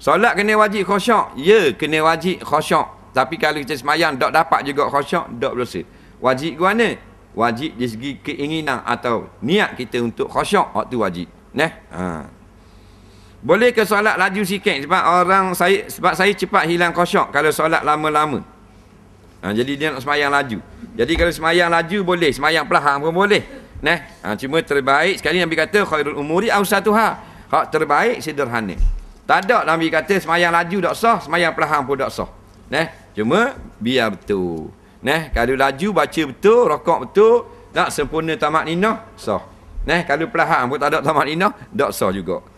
Solat kena wajib khusyuk. Ya, kena wajib khusyuk. Tapi kalau kita semayang, tak dapat juga khusyuk, tak berdosa. Wajib ke mana? Wajib di segi keinginan atau niat kita untuk khusyuk, waktu wajib. Nah, ha. Boleh ke solat laju sikit sebab orang saya sebab saya cepat hilang khusyuk kalau solat lama-lama. Ha, jadi dia nak semayang laju. Jadi kalau semayang laju boleh, semayang perlahan pun boleh. Nah, ha, cuma terbaik sekali yang kata khairul umuri awsatuha. Hak terbaik sederhana. Tak ada lah Nabi kata semayang laju tak sah, semayang perlahan pun tak sah. Neh, cuma biar betul. Neh, kalau laju baca betul, rokok betul, tak sempurna tamak ninah, sah. Neh, kalau perlahan pun tak ada tamak ninah, tak sah juga.